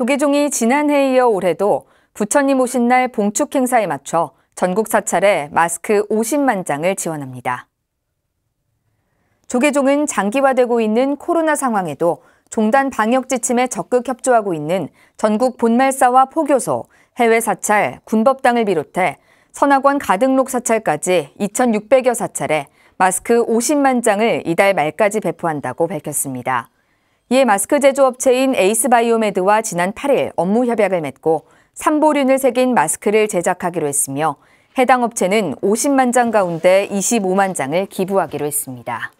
조계종이 지난해에 이어 올해도 부처님 오신 날 봉축 행사에 맞춰 전국 사찰에 마스크 50만 장을 지원합니다. 조계종은 장기화되고 있는 코로나 상황에도 종단 방역 지침에 적극 협조하고 있는 전국 본말사와 포교소, 해외 사찰, 군법당을 비롯해 선악원 가등록 사찰까지 2,600여 사찰에 마스크 50만 장을 이달 말까지 배포한다고 밝혔습니다. 이에 마스크 제조업체인 에이스바이오메드와 지난 8일 업무 협약을 맺고 삼보륜을 새긴 마스크를 제작하기로 했으며 해당 업체는 50만 장 가운데 25만 장을 기부하기로 했습니다.